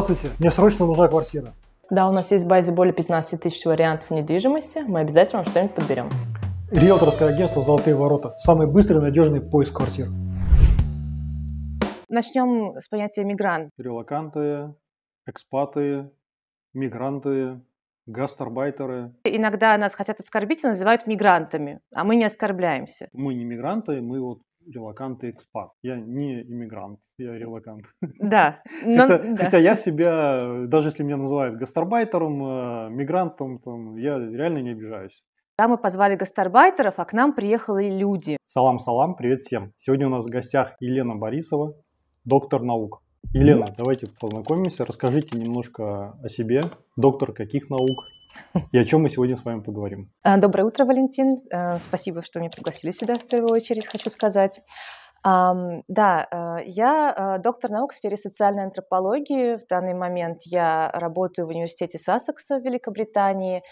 Здравствуйте, мне срочно нужна квартира. Да, у нас есть в базе более 15 тысяч вариантов недвижимости. Мы обязательно вам что-нибудь подберем. Риэлторское агентство «Золотые ворота» – самый быстрый и надежный поиск квартир. Начнем с понятия мигрант. Релаканты, экспаты, мигранты, гастарбайтеры. Иногда нас хотят оскорбить и называют мигрантами, а мы не оскорбляемся. Мы не мигранты, мы вот релакант и экспат. Я не иммигрант, я релакант. Да. хотя, я себя, даже если меня называют гастарбайтером, э, мигрантом, я реально не обижаюсь. Да, мы позвали гастарбайтеров, а к нам приехали люди. Салам-салам, привет всем. Сегодня у нас в гостях Елена Борисова, доктор наук. Елена, давайте познакомимся. Расскажите немножко о себе. Доктор каких наук И о чем мы сегодня с вами поговорим? А, доброе утро, Валентин. А, спасибо, что меня пригласили сюда в первую очередь, хочу сказать. Да, а, я доктор наук в сфере социальной антропологии. В данный момент я работаю в университете Сассекса в Великобритании.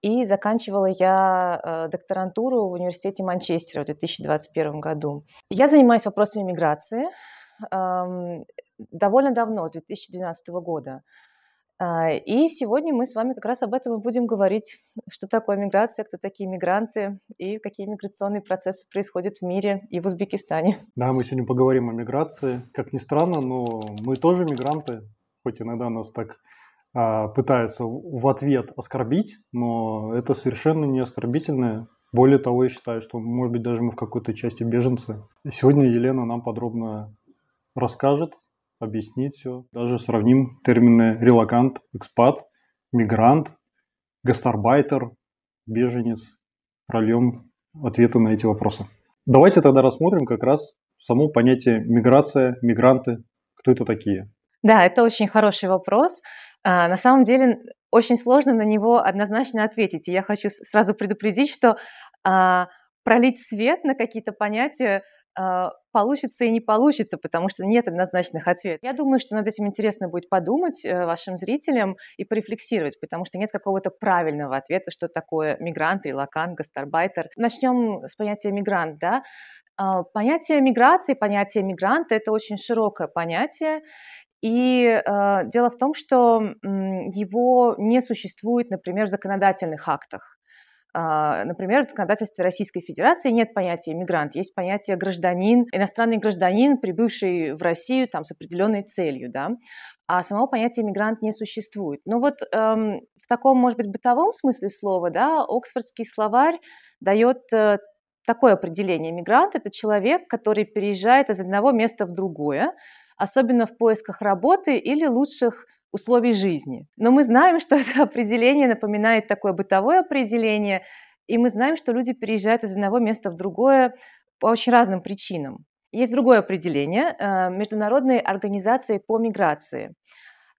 И заканчивала я докторантуру в университете Манчестера в 2021 году. Я занимаюсь вопросами миграции довольно давно, с 2012 года. А, и сегодня мы с вами как раз об этом и будем говорить, что такое миграция, кто такие мигранты и какие миграционные процессы происходят в мире и в Узбекистане. Да, мы сегодня поговорим о миграции. Как ни странно, но мы тоже мигранты, хоть иногда нас так а, пытаются в ответ оскорбить, но это совершенно не оскорбительное. Более того, я считаю, что, может быть, даже мы в какой-то части беженцы. Сегодня Елена нам подробно расскажет объяснить все. Даже сравним термины релакант, экспат, мигрант, гастарбайтер, беженец. Прольем ответы на эти вопросы. Давайте тогда рассмотрим как раз само понятие миграция, мигранты, кто это такие. Да, это очень хороший вопрос. А, на самом деле очень сложно на него однозначно ответить. И я хочу сразу предупредить, что а, пролить свет на какие-то понятия а, получится и не получится, потому что нет однозначных ответов. Я думаю, что над этим интересно будет подумать э, вашим зрителям и порефлексировать, потому что нет какого-то правильного ответа, что такое мигрант или лакан, гастарбайтер. Начнем с понятия мигрант, да? А, понятие миграции, понятие мигранта – это очень широкое понятие, и э, дело в том, что э, его не существует, например, в законодательных актах. А, например, в законодательстве Российской Федерации нет понятия «мигрант», есть понятие «гражданин», иностранный гражданин, прибывший в Россию там, с определенной целью, да, а самого понятия «мигрант» не существует. Но ну вот эм, в таком, может быть, бытовом смысле слова, да, Оксфордский словарь дает э, такое определение «мигрант» – это человек, который переезжает из одного места в другое, особенно в поисках работы или лучших условий жизни. Но мы знаем, что это определение напоминает такое бытовое определение, и мы знаем, что люди переезжают из одного места в другое по очень разным причинам. Есть другое определение э, Международной организации по миграции.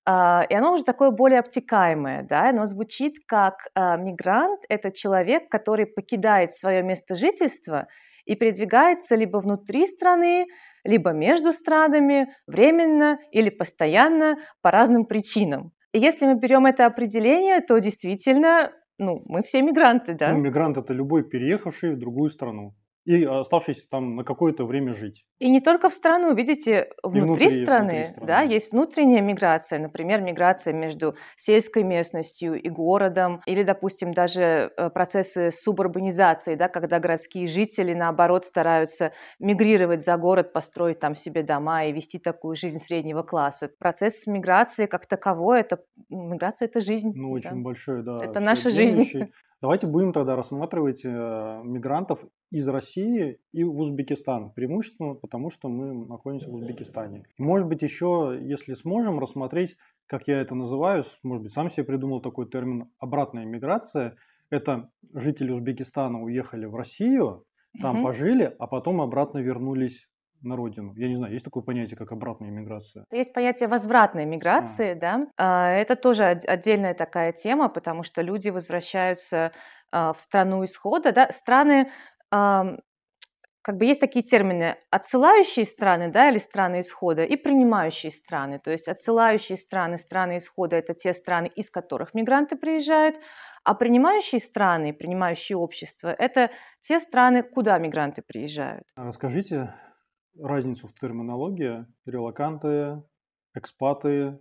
Э, и оно уже такое более обтекаемое, да, оно звучит как э, мигрант – это человек, который покидает свое место жительства и передвигается либо внутри страны, либо между странами временно или постоянно по разным причинам. И если мы берем это определение, то действительно ну, мы все мигранты, да? Ну, мигрант – это любой переехавший в другую страну и э, оставшись там на какое-то время жить. И не только в страну, видите, внутри, внутри страны, внутри страны да, есть внутренняя миграция, например, миграция между сельской местностью и городом, или, допустим, даже э, процессы субурбанизации, да, когда городские жители, наоборот, стараются мигрировать за город, построить там себе дома и вести такую жизнь среднего класса. Процесс миграции как таковой, это миграция – это жизнь. Ну, очень да. большой, да. Это наша жизнь. Давайте будем тогда рассматривать э, мигрантов из России и в Узбекистан, преимущественно потому, что мы находимся в Узбекистане. И, может быть, еще, если сможем, рассмотреть, как я это называю, может быть, сам себе придумал такой термин «обратная миграция», это жители Узбекистана уехали в Россию, там угу. пожили, а потом обратно вернулись на родину. Я не знаю, есть такое понятие, как обратная миграция? Есть понятие возвратной миграции, а. да. А, это тоже отдельная такая тема, потому что люди возвращаются а, в страну исхода, да. Страны как бы есть такие термины отсылающие страны, да, или страны исхода, и принимающие страны. То есть отсылающие страны, страны исхода – это те страны, из которых мигранты приезжают, а принимающие страны, принимающие общества – это те страны, куда мигранты приезжают. А расскажите разницу в терминологии релаканты, экспаты,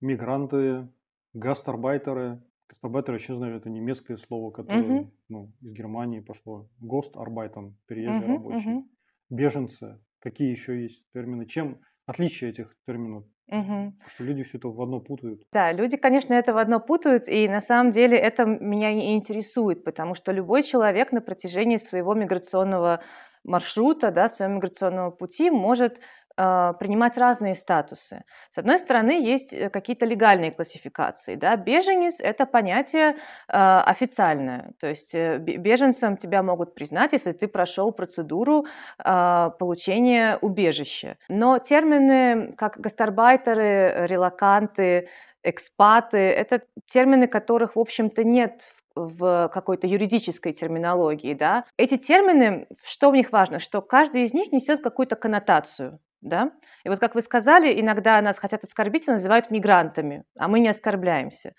мигранты, гастарбайтеры. Гастарбайтеры, я знаю, это немецкое слово, которое Uh -huh. ну, из Германии пошло. Гостарбайтен, переезжий угу, uh -huh, рабочий. Uh -huh. Беженцы. Какие еще есть термины? Чем отличие этих терминов? Угу. Потому что люди все это в одно путают. Да, люди, конечно, это в одно путают, и на самом деле это меня и интересует, потому что любой человек на протяжении своего миграционного маршрута, да, своего миграционного пути может а, принимать разные статусы. С одной стороны, есть э, какие-то легальные классификации. Да? Беженец – это понятие а, официальное, то есть э, беженцем тебя могут признать, если ты прошел процедуру а, получения убежища. Но термины, как гастарбайтеры, э, релаканты, экспаты – это термины, которых, в общем-то, нет в в какой-то юридической терминологии, да, эти термины, что в них важно, что каждый из них несет какую-то коннотацию, да, и вот как вы сказали, иногда нас хотят оскорбить и называют мигрантами, а мы не оскорбляемся.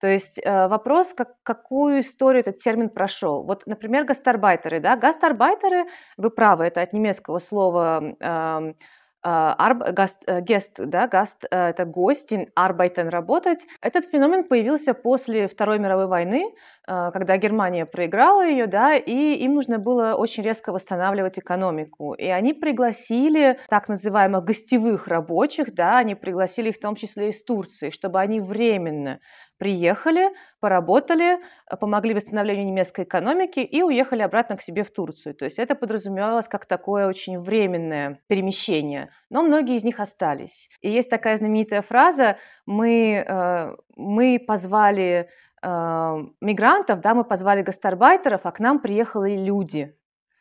То есть э, вопрос, как, какую историю этот термин прошел. Вот, например, гастарбайтеры, да, гастарбайтеры, вы правы, это от немецкого слова эм, э, Арб, гаст, э, гест, да, гаст, э, это гостин, арбайтен, работать. Этот феномен появился после Второй мировой войны, а, когда Германия проиграла ее, да, и им нужно было очень резко восстанавливать экономику. И они пригласили так называемых гостевых рабочих, да, они пригласили их в том числе из Турции, чтобы они временно приехали, поработали, а, помогли восстановлению немецкой экономики и уехали обратно к себе в Турцию. То есть это подразумевалось как такое очень временное перемещение. Но многие из них остались. И есть такая знаменитая фраза «мы, э, мы позвали Э, мигрантов, да, мы позвали гастарбайтеров, а к нам приехали люди,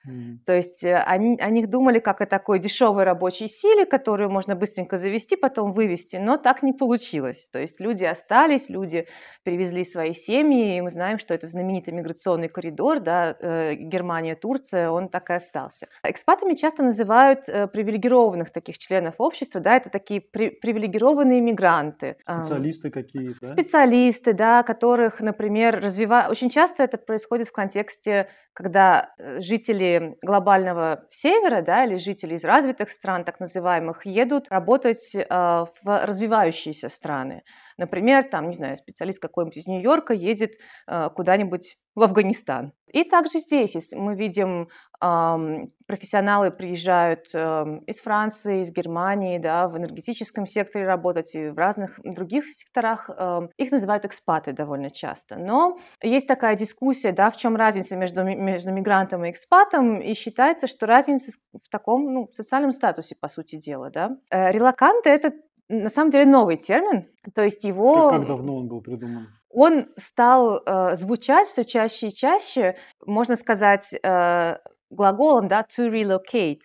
Mm. То есть э, они, о них думали как о такой дешевой рабочей силе, которую можно быстренько завести, потом вывести, но так не получилось. То есть люди остались, люди привезли свои семьи, и мы знаем, что это знаменитый миграционный коридор, да, э, Германия, Турция, он так и остался. Экспатами часто называют э, привилегированных таких членов общества, да, это такие при, привилегированные мигранты. Специалисты какие-то, да? Специалисты, да, которых, например, развивают... Очень часто это происходит в контексте, когда жители глобального севера, да, или жители из развитых стран, так называемых, едут работать э, в развивающиеся страны. Например, там, не знаю, специалист какой-нибудь из Нью-Йорка едет э, куда-нибудь в Афганистан, и также здесь мы видим, профессионалы приезжают эм, из Франции, из Германии, да, в энергетическом секторе работать и в разных других секторах. Эм, их называют экспаты довольно часто. Но есть такая дискуссия, да, в чем разница между, между мигрантом и экспатом, и считается, что разница в таком ну, социальном статусе, по сути дела. Да. Э, релаканты – это на самом деле новый термин, то есть его... Как, как давно он был придуман? он стал э, звучать все чаще и чаще, можно сказать, э, глаголом да, to relocate.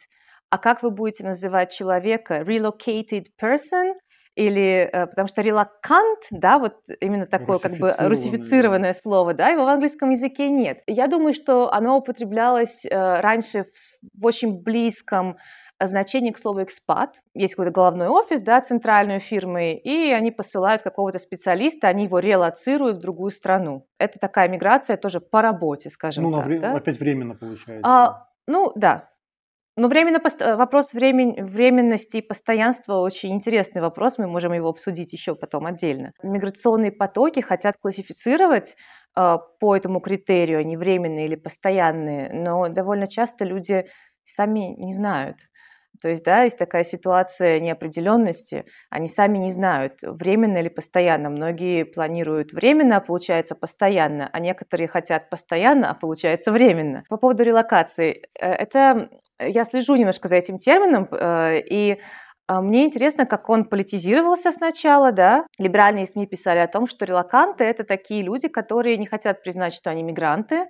А как вы будете называть человека? Relocated person или э, потому что relocant, да, вот именно такое как бы русифицированное слово, да, его в английском языке нет. Я думаю, что оно употреблялось э, раньше в, в очень близком Э, значение к слову «экспат». Есть какой-то головной офис, да, центральной фирмы, и они посылают какого-то специалиста, они его релацируют в другую страну. Это такая миграция тоже по работе, скажем ну, так. Ну, да? опять временно получается. А, ну, да. Но временно, э, вопрос времен, временности и постоянства очень интересный вопрос, мы можем его обсудить еще потом отдельно. Миграционные потоки хотят классифицировать э, по этому критерию, они временные или постоянные, но довольно часто люди сами не знают. То есть, да, есть такая ситуация неопределенности, они сами не знают, временно или постоянно. Многие планируют временно, а получается постоянно, а некоторые хотят постоянно, а получается временно. По поводу релокации, э, это э, я слежу немножко за этим термином, э, и мне интересно, как он политизировался сначала, да. Либеральные СМИ писали о том, что релаканты – это такие люди, которые не хотят признать, что они мигранты,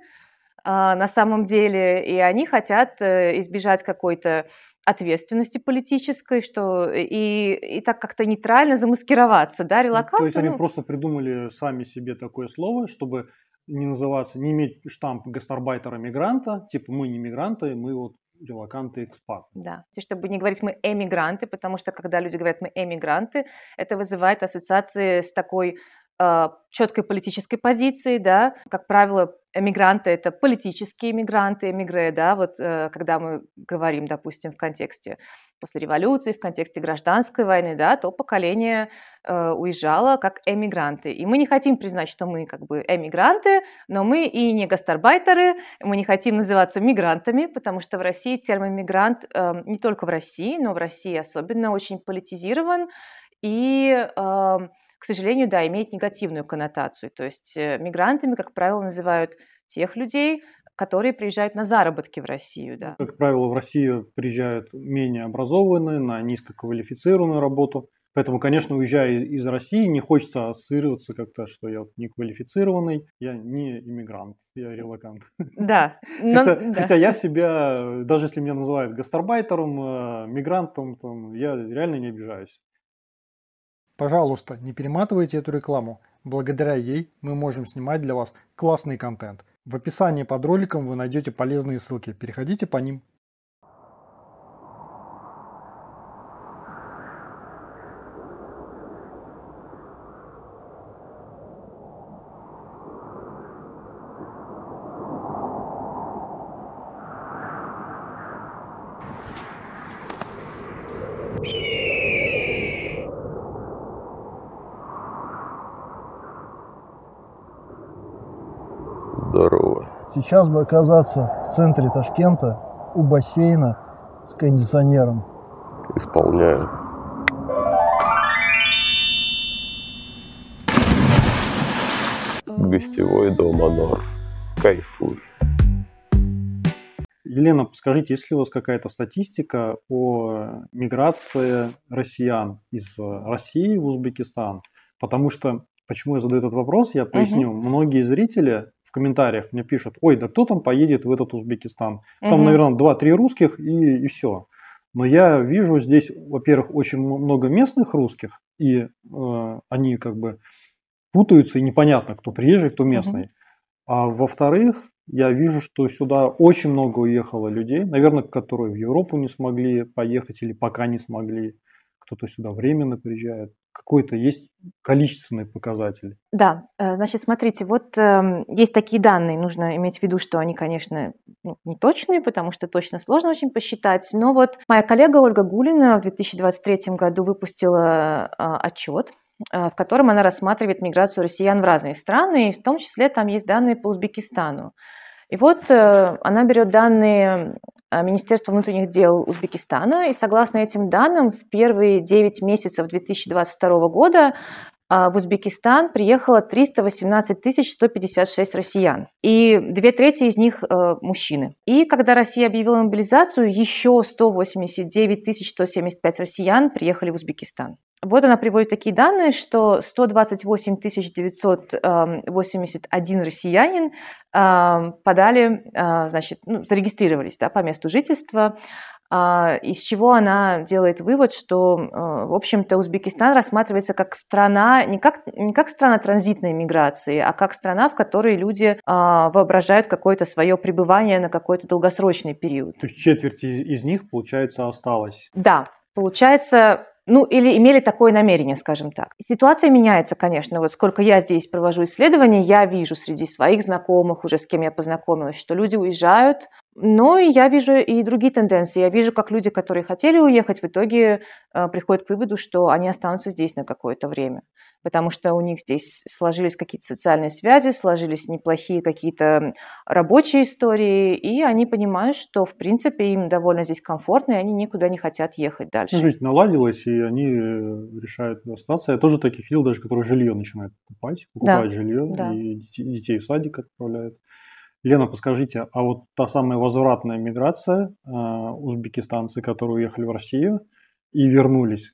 на самом деле, и они хотят избежать какой-то ответственности политической, что э, и, и так как-то нейтрально замаскироваться, да, релокация. Ну, то есть они ну... просто придумали сами себе такое слово, чтобы не называться, не иметь штамп гастарбайтера-мигранта, типа мы не мигранты, мы вот релаканты, экспат. Да, и чтобы не говорить мы эмигранты, потому что когда люди говорят мы эмигранты, это вызывает ассоциации с такой Э, четкой политической позиции, да, как правило, эмигранты это политические эмигранты, эмигре, да, вот э, когда мы говорим, допустим, в контексте после революции, в контексте гражданской войны, да, то поколение э, уезжало как эмигранты. И мы не хотим признать, что мы как бы эмигранты, но мы и не гастарбайтеры, мы не хотим называться мигрантами, потому что в России термин мигрант не только в России, но в России особенно очень политизирован, и э, к сожалению, да, имеет негативную коннотацию. То есть э, мигрантами, как правило, называют тех людей, которые приезжают на заработки в Россию. Да. Как правило, в Россию приезжают менее образованные, на низкоквалифицированную работу. Поэтому, конечно, уезжая из России, не хочется ассоциироваться как-то, что я не квалифицированный, я не иммигрант, я релакант. Да. Но, хотя, да. хотя я себя, даже если меня называют гастарбайтером, э, мигрантом, там, я реально не обижаюсь. Пожалуйста, не перематывайте эту рекламу. Благодаря ей мы можем снимать для вас классный контент. В описании под роликом вы найдете полезные ссылки. Переходите по ним. Сейчас бы оказаться в центре Ташкента у бассейна с кондиционером. Исполняю. Гостевой дом Анор. Кайфуй. Елена, подскажите, есть ли у вас какая-то статистика о миграции россиян из России в Узбекистан? Потому что, почему я задаю этот вопрос, я поясню. Угу. Многие зрители в комментариях мне пишут, ой, да кто там поедет в этот Узбекистан? Там, угу. наверное, 2-3 русских и, и все. Но я вижу здесь, во-первых, очень много местных русских, и э, они как бы путаются, и непонятно, кто приезжий, кто местный. Угу. А во-вторых, я вижу, что сюда очень много уехало людей, наверное, которые в Европу не смогли поехать или пока не смогли. Кто-то сюда временно приезжает какой-то есть количественный показатель. Да, э, значит, смотрите, вот эм, есть такие данные, нужно иметь в виду, что они, конечно, ну, не точные, потому что точно сложно очень посчитать, но вот моя коллега Ольга Гулина в 2023 году выпустила а, отчет, э, в котором она рассматривает миграцию россиян в разные страны, и в том числе там есть данные по Узбекистану. И вот э, она берет данные а, Министерства внутренних дел Узбекистана. И согласно этим данным, в первые 9 месяцев 2022 года а, в Узбекистан приехало 318 156 россиян, и две трети из них э, мужчины. И когда Россия объявила мобилизацию, еще 189 175 россиян приехали в Узбекистан. Вот она приводит такие данные, что 128 981 э, россиянин э, подали, значит, ну, зарегистрировались да, по месту жительства, а, из чего она делает вывод, что, э, в общем-то, Узбекистан рассматривается как страна, не как, не как страна транзитной миграции, а как страна, в которой люди а, воображают какое-то свое пребывание на какой-то долгосрочный период. То есть четверть из них, получается, осталась? Да, получается, ну или имели такое намерение, скажем так. Ситуация меняется, конечно. Вот сколько я здесь провожу исследования, я вижу среди своих знакомых, уже с кем я познакомилась, что люди уезжают, но ну, я вижу и другие тенденции. Я вижу, как люди, которые хотели уехать, в итоге э, приходят к выводу, что они останутся здесь на какое-то время, потому что у них здесь сложились какие-то социальные связи, сложились неплохие какие-то рабочие истории, и они понимают, что, в принципе, им довольно здесь комфортно, и они никуда не хотят ехать дальше. Ну, жизнь наладилась, и они э, решают остаться. Я тоже таких видел, даже которые жилье начинают покупать, покупают да. жилье, да. и детей в садик отправляют. Лена, подскажите, а вот та самая возвратная миграция э, узбекистанцы, которые уехали в Россию и вернулись,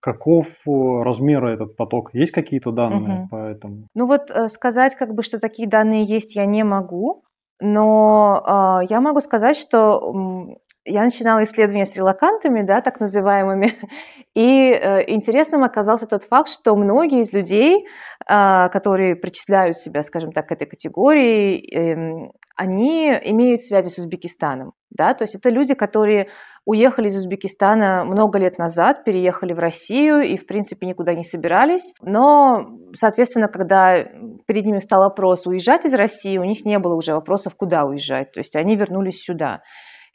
каков э, размер этот поток? Есть какие-то данные угу. по этому? Ну вот э, сказать, как бы, что такие данные есть, я не могу. Но э, я могу сказать, что я начинала исследования с релакантами, да, так называемыми, и э, интересным оказался тот факт, что многие из людей, э, которые причисляют себя, скажем так, к этой категории, э, они имеют связи с Узбекистаном, да, то есть это люди, которые уехали из Узбекистана много лет назад, переехали в Россию и, в принципе, никуда не собирались. Но, соответственно, когда перед ними стал вопрос уезжать из России, у них не было уже вопросов, куда уезжать. То есть они вернулись сюда.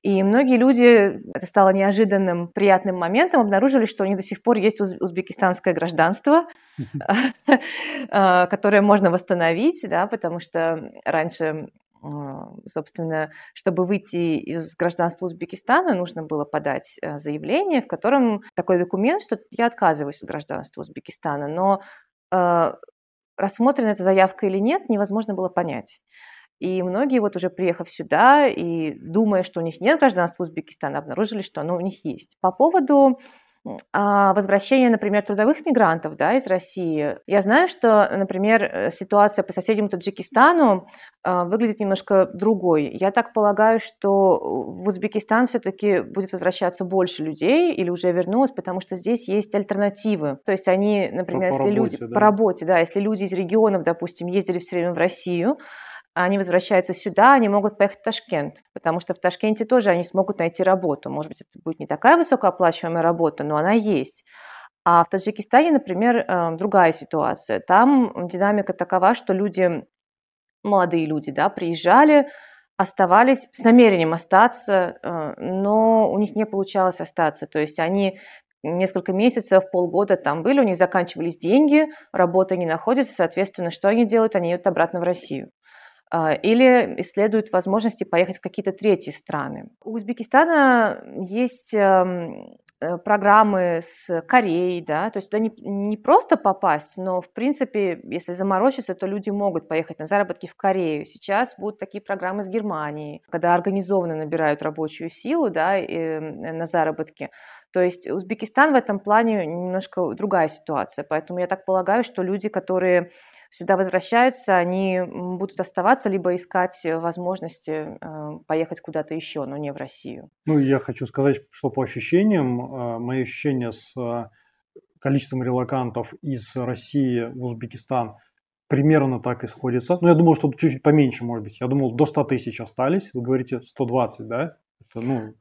И многие люди, это стало неожиданным, приятным моментом, обнаружили, что у них до сих пор есть узбекистанское гражданство, а, которое можно восстановить, да, потому что раньше собственно, чтобы выйти из гражданства Узбекистана, нужно было подать э, заявление, в котором такой документ, что я отказываюсь от гражданства Узбекистана, но э, рассмотрена эта заявка или нет, невозможно было понять. И многие вот уже приехав сюда и думая, что у них нет гражданства Узбекистана, обнаружили, что оно у них есть. По поводу а, возвращения, например, трудовых мигрантов да, из России. Я знаю, что, например, э, ситуация по соседям Таджикистану а, выглядит немножко другой. Я так полагаю, что в Узбекистан все-таки будет возвращаться больше людей или уже вернулось, потому что здесь есть альтернативы. То есть они, например, по, если по работе, люди да. по работе, да, если люди из регионов, допустим, ездили все время в Россию, они возвращаются сюда, они могут поехать в Ташкент, потому что в Ташкенте тоже они смогут найти работу. Может быть, это будет не такая высокооплачиваемая работа, но она есть. А в Таджикистане, например, э, другая ситуация. Там динамика такова, что люди, молодые люди, да, приезжали, оставались с намерением остаться, э, но у них не получалось остаться. То есть они несколько месяцев, полгода там были, у них заканчивались деньги, работа не находится, соответственно, что они делают? Они идут обратно в Россию. А, или исследуют возможности поехать в какие-то третьи страны. У Узбекистана есть эм, э, программы с Кореей, да, то есть туда не, не просто попасть, но, в принципе, если заморочиться, то люди могут поехать на заработки в Корею. Сейчас будут такие программы с Германией, когда организованно набирают рабочую силу, да, и, э, на заработки. То есть Узбекистан в этом плане немножко другая ситуация, поэтому я так полагаю, что люди, которые сюда возвращаются, они будут оставаться, либо искать э, возможности э, поехать куда-то еще, но не в Россию. Ну, я хочу сказать, что по ощущениям, э, мои ощущения с количеством релакантов из России в Узбекистан примерно так и сходится. Но ну, я думал, что чуть-чуть поменьше, может быть. Я думал, до 100 тысяч остались. Вы говорите 120, да? Это, ну,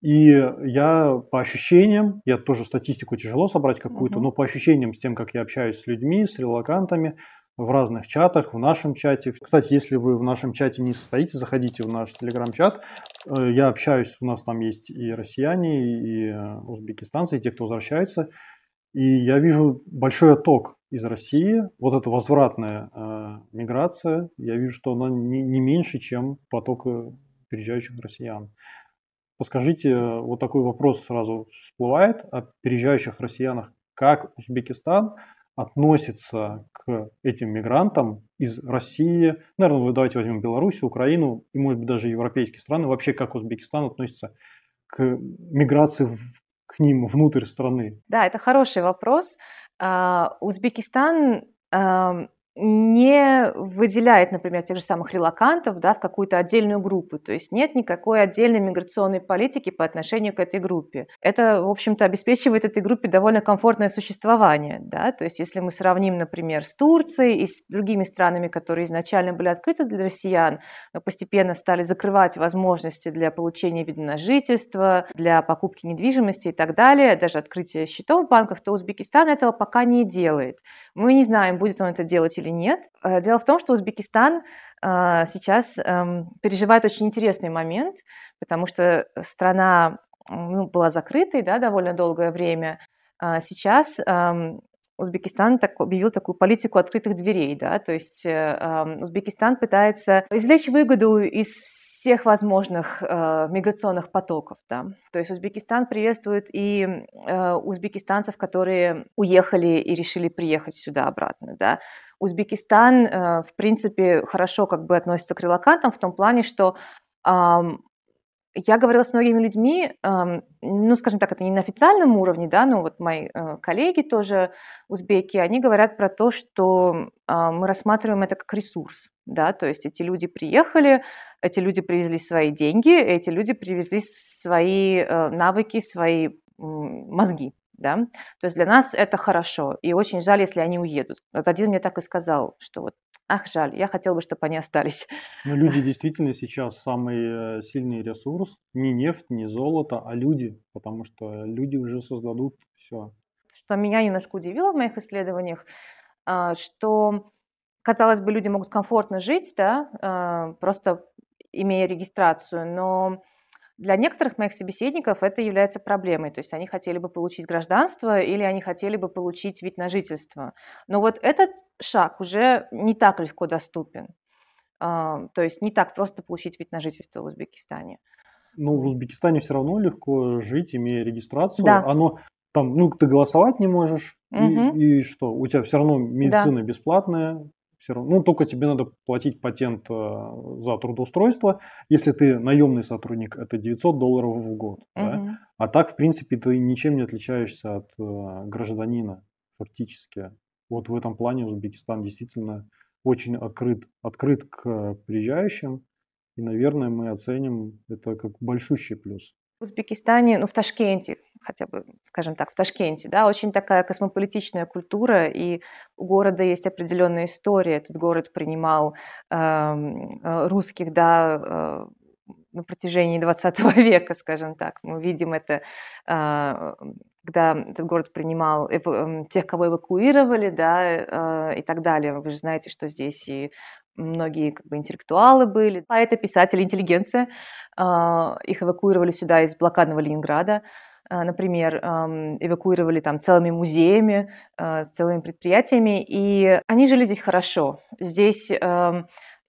и я по ощущениям, я тоже статистику тяжело собрать какую-то, uh-huh. но по ощущениям с тем, как я общаюсь с людьми, с релакантами, в разных чатах, в нашем чате. Кстати, если вы в нашем чате не состоите, заходите в наш телеграм-чат. Э, я общаюсь, у нас там есть и россияне, и э, узбекистанцы, и те, кто возвращается. И я вижу большой отток из России. Вот эта возвратная э, миграция, я вижу, что она не, не меньше, чем поток э, переезжающих россиян. Подскажите, вот такой вопрос сразу всплывает о переезжающих россиянах, как Узбекистан относится к этим мигрантам из России, наверное, давайте возьмем Беларусь, Украину и, может быть, даже европейские страны, вообще как Узбекистан относится к миграции в, к ним внутрь страны? Да, это хороший вопрос. А, Узбекистан не выделяет, например, тех же самых релакантов да, в какую-то отдельную группу. То есть нет никакой отдельной миграционной политики по отношению к этой группе. Это, в общем-то, обеспечивает этой группе довольно комфортное существование. Да? То есть если мы сравним, например, с Турцией и с другими странами, которые изначально были открыты для россиян, но постепенно стали закрывать возможности для получения вида на жительство, для покупки недвижимости и так далее, даже открытие счетов в банках, то Узбекистан этого пока не делает. Мы не знаем, будет он это делать или или нет. Э, дело в том, что Узбекистан э, сейчас эм, переживает очень интересный момент, потому что страна ну, была закрытой да, довольно долгое время. А сейчас эм, Узбекистан так, объявил такую политику открытых дверей, да, то есть э, Узбекистан пытается извлечь выгоду из всех возможных э, миграционных потоков, да, то есть Узбекистан приветствует и э, узбекистанцев, которые уехали и решили приехать сюда обратно, да, Узбекистан, э, в принципе, хорошо как бы относится к релакантам в том плане, что я говорила с многими людьми, ну, скажем так, это не на официальном уровне, да, но ну, вот мои э, коллеги тоже узбеки, они говорят про то, что а, мы рассматриваем это как ресурс, да, то есть эти люди приехали, эти люди привезли свои деньги, эти люди привезли свои э, навыки, свои мозги, да. То есть для нас это хорошо, и очень жаль, если они уедут. Вот один мне так и сказал, что вот Ах, жаль, я хотел бы, чтобы они остались. Но ну, люди действительно сейчас самый э, сильный ресурс. Не нефть, не золото, а люди. Потому что люди уже создадут все. Что меня немножко удивило в моих исследованиях, а, что, казалось бы, люди могут комфортно жить, да, а, просто имея регистрацию, но для некоторых моих собеседников это является проблемой, то есть они хотели бы получить гражданство или они хотели бы получить вид на жительство. Но вот этот шаг уже не так легко доступен, то есть не так просто получить вид на жительство в Узбекистане. Но ну, в Узбекистане все равно легко жить, имея регистрацию. Да. Оно там, ну, ты голосовать не можешь, угу. и, и что? У тебя все равно медицина да. бесплатная, все равно. Ну, только тебе надо платить патент э, за трудоустройство. Если ты наемный сотрудник, это 900 долларов в год. Угу. Да? А так, в принципе, ты ничем не отличаешься от э, гражданина фактически. Вот в этом плане Узбекистан действительно очень открыт, открыт к э, приезжающим. И, наверное, мы оценим это как большущий плюс. Узбекистане, ну, в Ташкенте, хотя бы, скажем так, в Ташкенте, да, очень такая космополитичная культура, и у города есть определенная история. Этот город принимал эм, э, русских, да, э, на протяжении 20 века, скажем так. Мы видим это, э, когда этот город принимал э, тех, кого эвакуировали, да, э, и так далее. Вы же знаете, что здесь и многие как бы, интеллектуалы были, поэты, писатели, интеллигенция. А, их эвакуировали сюда из блокадного Ленинграда. А, например, эвакуировали там целыми музеями, а, с целыми предприятиями. И они жили здесь хорошо. Здесь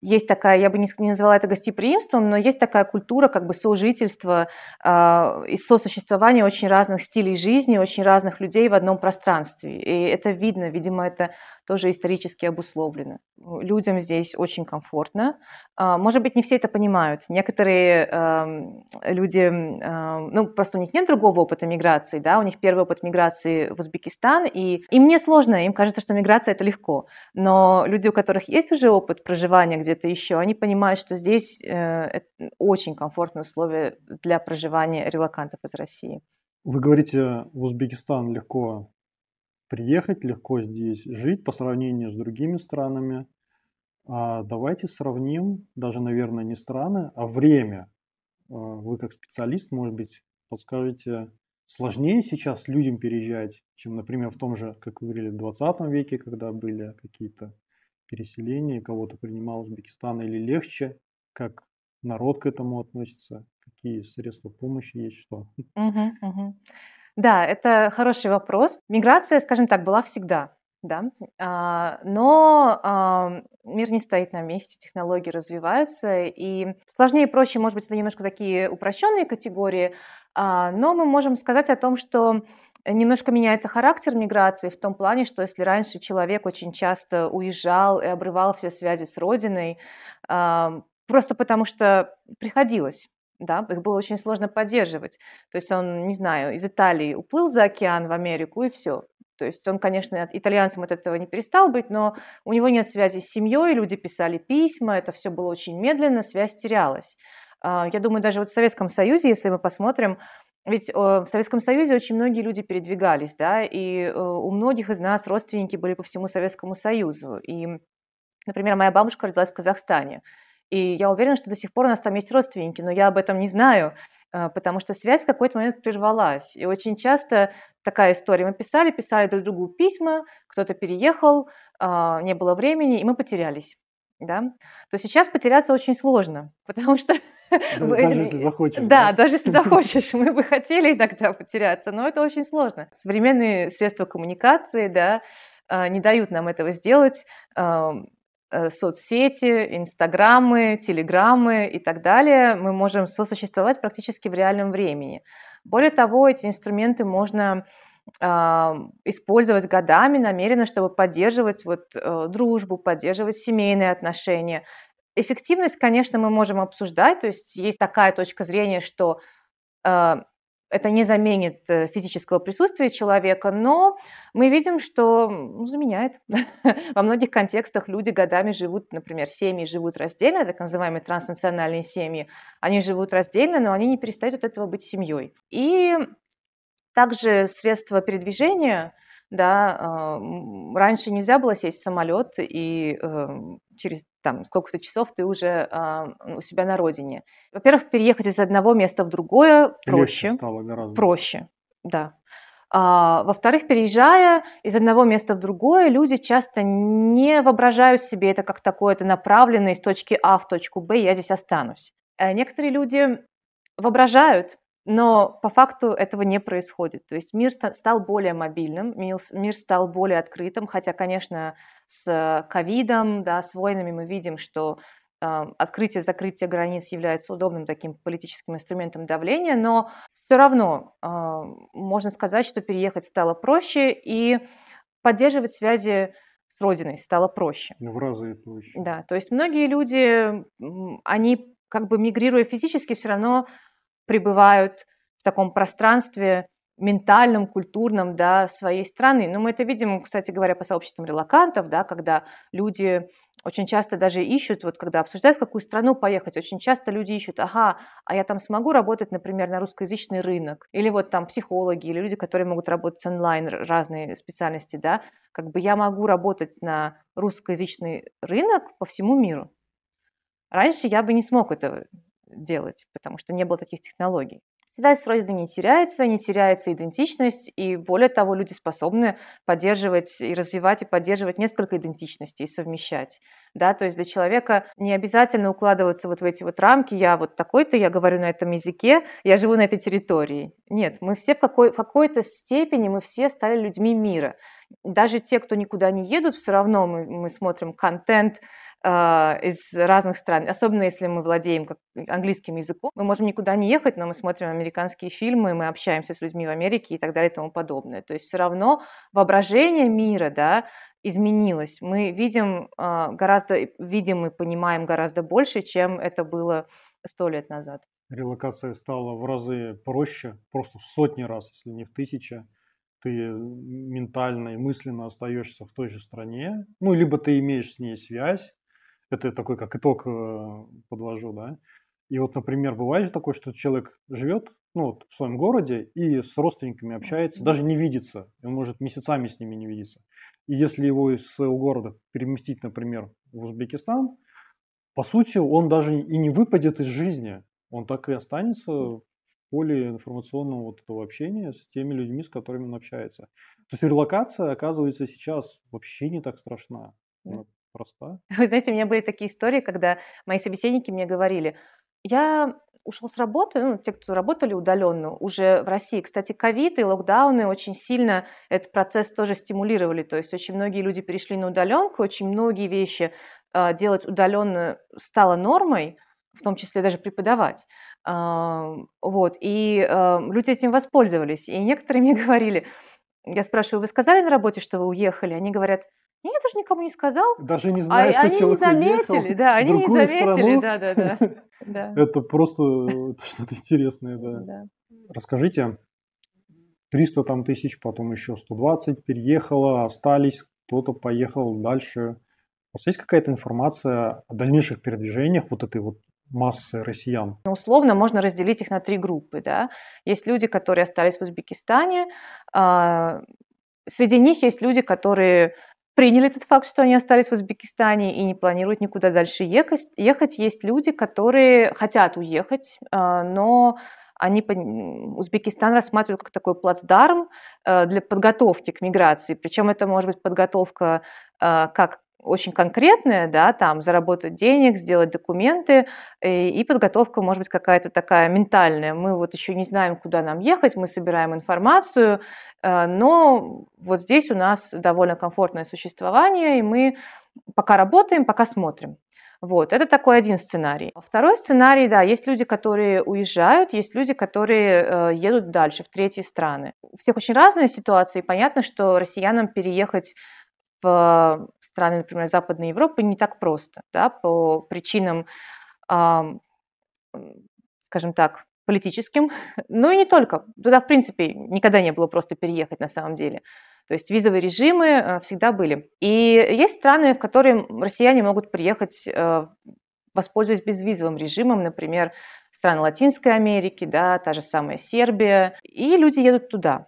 есть такая, я бы не, назвала это гостеприимством, но есть такая культура как бы сожительства э, а, и сосуществования очень разных стилей жизни, очень разных людей в одном пространстве. И это видно, видимо, это тоже исторически обусловлено. Людям здесь очень комфортно. А, может быть, не все это понимают. Некоторые э, люди, э, ну, просто у них нет другого опыта миграции, да, у них первый опыт миграции в Узбекистан, и им не сложно, им кажется, что миграция – это легко. Но люди, у которых есть уже опыт проживания где где-то еще, они понимают, что здесь э, очень комфортные условия для проживания релакантов из России. Вы говорите, в Узбекистан легко приехать, легко здесь жить по сравнению с другими странами. А давайте сравним, даже, наверное, не страны, а время. А вы как специалист, может быть, подскажете, сложнее сейчас людям переезжать, чем, например, в том же, как вы говорили, 20 веке, когда были какие-то переселение кого-то принимал Узбекистан, или легче, как народ к этому относится, какие средства помощи есть, что? Угу, угу. Да, это хороший вопрос. Миграция, скажем так, была всегда. Да, а, но мир не стоит на месте, технологии развиваются, и сложнее и проще, может быть, это немножко такие упрощенные категории, а, но мы можем сказать о том, что Немножко меняется характер миграции в том плане, что если раньше человек очень часто уезжал и обрывал все связи с родиной, просто потому что приходилось, да, их было очень сложно поддерживать. То есть он, не знаю, из Италии уплыл за океан в Америку и все. То есть он, конечно, итальянцем от этого не перестал быть, но у него нет связи с семьей, люди писали письма, это все было очень медленно, связь терялась. А, я думаю, даже вот в Советском Союзе, если мы посмотрим, ведь э, в Советском Союзе очень многие люди передвигались, да, и э, у многих из нас родственники были по всему Советскому Союзу. И, например, моя бабушка родилась в Казахстане. И я уверена, что до сих пор у нас там есть родственники, но я об этом не знаю, э, потому что связь в какой-то момент прервалась. И очень часто такая история. Мы писали, писали друг другу письма, кто-то переехал, а, не было времени, и мы потерялись. Да? То сейчас потеряться очень сложно, потому что да, даже если захочешь. Да, да, даже если захочешь. Мы бы хотели иногда потеряться, но это очень сложно. Современные средства коммуникации, да, а, не дают нам этого сделать. Э, соцсети, инстаграмы, телеграммы и так далее, мы можем сосуществовать практически в реальном времени. Более того, эти инструменты можно а, использовать годами намеренно, чтобы поддерживать вот э, дружбу, поддерживать семейные отношения. Эффективность, конечно, мы можем обсуждать, то есть есть такая точка зрения, что э, это не заменит э, физического присутствия человека, но мы видим, что ну, заменяет. Во многих контекстах люди годами живут, например, семьи живут раздельно, так называемые транснациональные семьи. Они живут раздельно, но они не перестают от этого быть семьей. И также средства передвижения – да, а, раньше нельзя было сесть в самолет и э, через там сколько-то часов ты уже а, у себя на родине. Во-первых, переехать из одного места в другое проще. Легче стало гораздо. Проще, да. А, во-вторых, переезжая из одного места в другое, люди часто не воображают себе это как такое-то направленное из точки А в точку Б, я здесь останусь. Э, некоторые люди воображают но по факту этого не происходит. То есть мир стал более мобильным, мир стал более открытым, хотя, конечно, с ковидом, да, с войнами мы видим, что эм, открытие-закрытие границ является удобным таким политическим инструментом давления, но все равно эм, можно сказать, что переехать стало проще и поддерживать связи с родиной стало проще. Ну, в разы проще. Да, то есть многие люди, они как бы мигрируя физически, все равно пребывают в таком пространстве ментальном, культурном да, своей страны. Но мы это видим, кстати говоря, по сообществам релакантов, да, когда люди очень часто даже ищут, вот когда обсуждают, в какую страну поехать, очень часто люди ищут, ага, а я там смогу работать, например, на русскоязычный рынок, или вот там психологи, или люди, которые могут работать онлайн, разные специальности, да, как бы я могу работать на русскоязычный рынок по всему миру. Раньше я бы не смог этого делать, потому что не было таких технологий. Связь с родиной не теряется, не теряется идентичность, и более того, люди способны поддерживать и развивать и поддерживать несколько идентичностей, и совмещать. Да? То есть для человека не обязательно укладываться вот в эти вот рамки, я вот такой-то, я говорю на этом языке, я живу на этой территории. Нет, мы все в, какой, в какой-то степени, мы все стали людьми мира даже те, кто никуда не едут, все равно мы, мы смотрим контент, а, из разных стран, особенно если мы владеем английским языком. Мы можем никуда не ехать, но мы смотрим американские фильмы, мы общаемся с людьми в Америке и так далее и тому подобное. То есть все равно воображение мира, да, изменилось. Мы видим а, гораздо, видим и понимаем гораздо больше, чем это было сто лет назад. Релокация стала в разы проще, просто в сотни раз, если не в тысячи ты ментально и мысленно остаешься в той же стране, ну, либо ты имеешь с ней связь, это такой как итог э, подвожу, да. И вот, например, бывает же такое, что человек живет ну, вот, в своем городе и с родственниками общается, даже не видится, он может месяцами с ними не видеться. И если его из своего города переместить, например, в Узбекистан, по сути, он даже и не выпадет из жизни, он так и останется в поле информационного вот этого общения с теми людьми, с которыми он общается. То есть релокация, оказывается, сейчас вообще не так страшна. Да проста? Вы знаете, у меня были такие истории, когда мои собеседники мне говорили, я ушел с работы, ну, те, кто работали удаленно уже в России. Кстати, ковид и локдауны очень сильно этот процесс тоже стимулировали. То есть очень многие люди перешли на удаленку, очень многие вещи э, делать удаленно стало нормой, в том числе даже преподавать. Э, вот, и э, люди этим воспользовались. И некоторые мне говорили, я спрашиваю, вы сказали на работе, что вы уехали? Они говорят, я даже никому не сказал. Даже не а знаю, а, что они человек не заметили, уехал да, они не заметили, да, да, да. Это просто что-то интересное, да. Расскажите, 300 там тысяч, потом еще 120 переехало, остались, кто-то поехал дальше. У вас есть какая-то информация о дальнейших передвижениях вот этой вот массы россиян? Ну, условно можно разделить их на три группы. Да? Есть люди, которые остались в Узбекистане, а, среди них есть люди, которые приняли этот факт, что они остались в Узбекистане и не планируют никуда дальше ехать. ехать. Есть люди, которые хотят уехать, э, но они Узбекистан рассматривают как такой плацдарм э, для подготовки к миграции. Причем это может быть подготовка э, как очень конкретные, да, там заработать денег, сделать документы, и, э, и подготовка может быть какая-то такая ментальная. Мы вот еще не знаем, куда нам ехать, мы собираем информацию, э, но вот здесь у нас довольно комфортное существование, и мы пока работаем, пока смотрим. Вот, это такой один сценарий. Второй сценарий, да, есть люди, которые уезжают, есть люди, которые э, едут дальше, в третьи страны. У всех очень разные ситуации. Понятно, что россиянам переехать в страны, например, Западной Европы не так просто, да, по причинам, скажем так, политическим, но ну и не только. Туда, в принципе, никогда не было просто переехать на самом деле. То есть визовые режимы э, всегда были. И есть страны, в которые россияне могут приехать, э, воспользуясь безвизовым режимом, например, страны Латинской Америки, да, та же самая Сербия, и люди едут туда.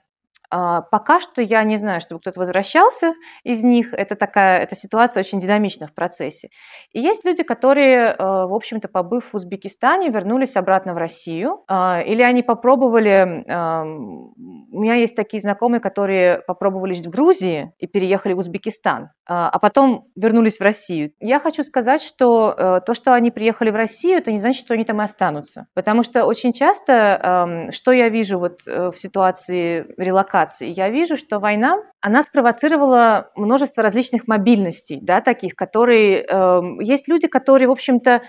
А, пока что я не знаю, чтобы кто-то возвращался из них. Это такая эта ситуация очень динамична в процессе. И есть люди, которые, а, в общем-то, побыв в Узбекистане, вернулись обратно в Россию. А, или они попробовали... У меня есть такие знакомые, которые попробовали жить в Грузии и переехали в Узбекистан, а потом вернулись в Россию. Я хочу сказать, что э, то, что они приехали в Россию, это не значит, что они там и останутся. Потому что очень часто, что я вижу вот э, в ситуации релокации, провокаций. Я вижу, что война, она спровоцировала множество различных мобильностей, да, таких, которые... Э, есть люди, которые, в общем-то,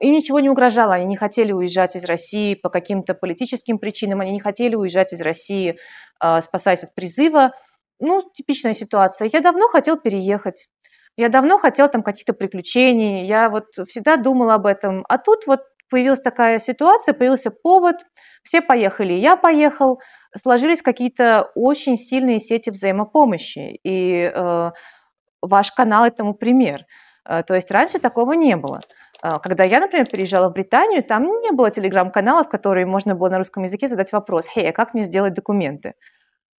им ничего не угрожало, они не хотели уезжать из России по каким-то политическим причинам, они не хотели уезжать из России, э, спасаясь от призыва. Ну, типичная ситуация. Я давно хотел переехать. Я давно хотел там каких-то приключений, я вот всегда думала об этом. А тут вот появилась такая ситуация, появился повод, все поехали, я поехал, сложились какие-то очень сильные сети взаимопомощи, и э, ваш канал этому пример. Э, то есть раньше такого не было. Э, когда я, например, переезжала в Британию, там не было телеграм-каналов, которые можно было на русском языке задать вопрос, «Хей, а как мне сделать документы?»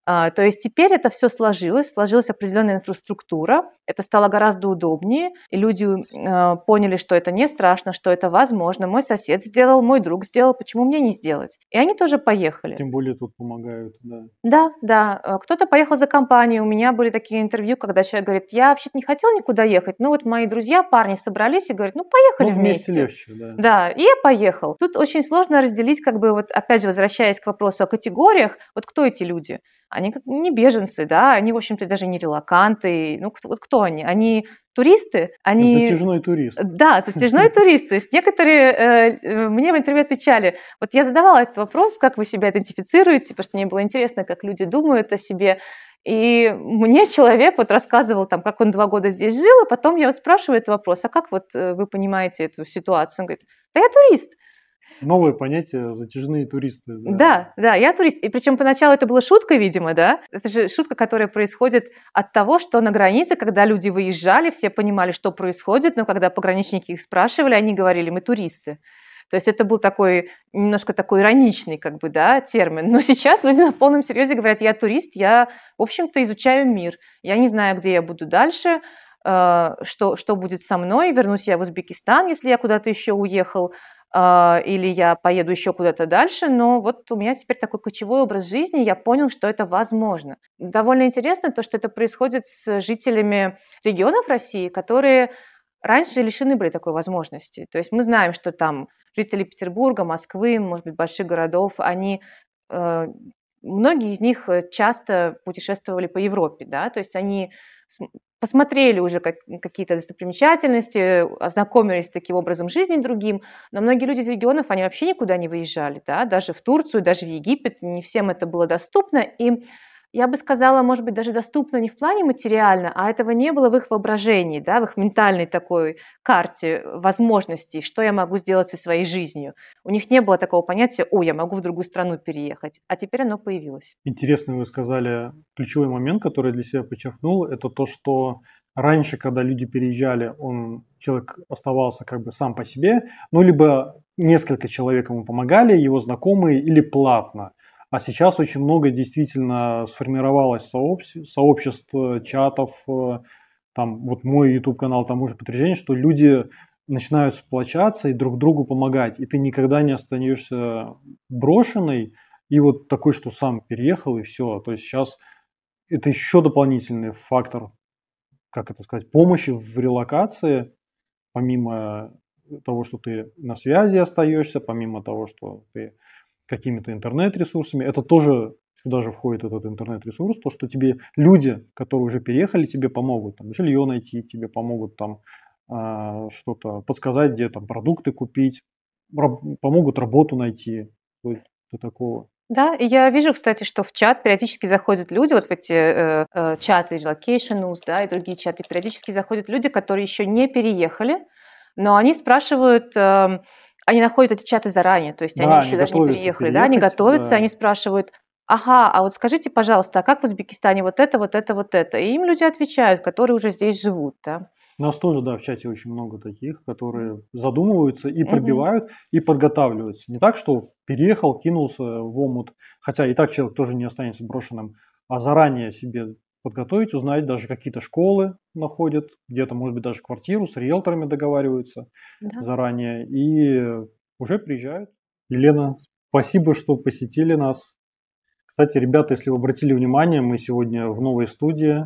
э, То есть теперь это все сложилось, сложилась определенная инфраструктура, это стало гораздо удобнее, и люди э, поняли, что это не страшно, что это возможно. Мой сосед сделал, мой друг сделал, почему мне не сделать? И они тоже поехали. Тем более тут помогают, да. Да, да. Э, кто-то поехал за компанией. У меня были такие интервью, когда человек говорит, я вообще не хотел никуда ехать, но вот мои друзья, парни собрались и говорят, ну поехали ну, вместе. вместе легче, да. Да, и я поехал. Тут очень сложно разделить, как бы вот опять же возвращаясь к вопросу о категориях, вот кто эти люди? Они как не беженцы, да, они, в общем-то, даже не релаканты. Ну, кто, вот кто кто они? Они туристы, они... Затяжной турист. Да, затяжной турист. То есть некоторые э, э, мне в интервью отвечали, вот я задавала этот вопрос, как вы себя идентифицируете, потому что мне было интересно, как люди думают о себе. И мне человек вот рассказывал, там, как он два года здесь жил, и а потом я вот спрашиваю этот вопрос, а как вот э, вы понимаете эту ситуацию? Он говорит, да я турист. Новое понятие затяжные туристы. Да. да, да, я турист. И причем поначалу это была шутка, видимо, да? Это же шутка, которая происходит от того, что на границе, когда люди выезжали, все понимали, что происходит, но когда пограничники их спрашивали, они говорили, мы туристы. То есть это был такой, немножко такой ироничный как бы, да, термин. Но сейчас люди на полном серьезе говорят, я турист, я, в общем-то, изучаю мир. Я не знаю, где я буду дальше, э, что, что будет со мной, вернусь я в Узбекистан, если я куда-то еще уехал, а, или я поеду еще куда-то дальше, но вот у меня теперь такой кочевой образ жизни, я понял, что это возможно. Довольно интересно то, что это происходит с жителями регионов России, которые раньше лишены были такой возможности. То есть мы знаем, что там жители Петербурга, Москвы, может быть, больших городов, они э, многие из них э, часто путешествовали по Европе, да, то есть они посмотрели уже как, какие-то достопримечательности, ознакомились с таким образом жизни другим, но многие люди из регионов, они вообще никуда не выезжали, да, даже в Турцию, даже в Египет, не всем это было доступно, и я бы сказала, может быть, даже доступно не в плане материально, а этого не было в их воображении, да, в их ментальной такой карте возможностей, что я могу сделать со своей жизнью. У них не было такого понятия, о, я могу в другую страну переехать, а теперь оно появилось. Интересно, вы сказали, ключевой момент, который я для себя подчеркнул, это то, что раньше, когда люди переезжали, он, человек оставался как бы сам по себе, ну, либо несколько человек ему помогали, его знакомые или платно. А сейчас очень много действительно сформировалось сообществ, сообществ э, чатов, э, там вот мой YouTube канал там уже подтверждение, что люди начинают сплочаться и друг другу помогать, и ты никогда не останешься брошенной, и вот такой, что сам переехал, и все. То есть сейчас это еще дополнительный фактор, как это сказать, помощи в релокации, помимо того, что ты на связи остаешься, помимо того, что ты какими-то интернет-ресурсами. Это тоже сюда же входит этот интернет-ресурс, то, что тебе люди, которые уже переехали, тебе помогут там, жилье найти, тебе помогут там э, что-то подсказать, где там продукты купить, раб- помогут работу найти, то такого. Да, и я вижу, кстати, что в чат периодически заходят люди, вот в эти э, э, чаты Relocation News, да, и другие чаты, периодически заходят люди, которые еще не переехали, но они спрашивают, э, они находят эти чаты заранее, то есть да, они, еще даже не переехали, да, они готовятся, да. они спрашивают, ага, а вот скажите, пожалуйста, а как в Узбекистане вот это, вот это, вот это? И им люди отвечают, которые уже здесь живут, да. У нас тоже, да, в чате очень много таких, которые задумываются и пробивают, угу. и подготавливаются. Не так, что переехал, кинулся в омут, хотя и так человек тоже не останется брошенным, а заранее себе подготовить, узнать, даже какие-то школы находят, где-то, может быть, даже квартиру с риэлторами договариваются да. заранее и уже приезжают. Елена, спасибо, что посетили нас. Кстати, ребята, если вы обратили внимание, мы сегодня в новой студии.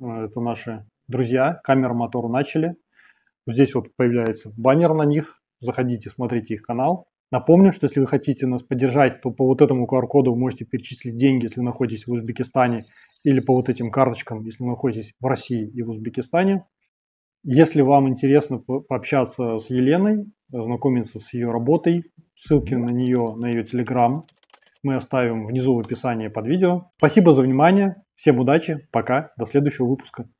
Э, это наши друзья, камера мотор начали. Здесь вот появляется баннер на них. Заходите, смотрите их канал. Напомню, что если вы хотите нас поддержать, то по вот этому QR-коду вы можете перечислить деньги, если находитесь в Узбекистане – или по вот этим карточкам, если вы находитесь в России и в Узбекистане. Если вам интересно пообщаться с Еленой, ознакомиться с ее работой, ссылки на нее, на ее телеграм мы оставим внизу в описании под видео. Спасибо за внимание, всем удачи, пока, до следующего выпуска.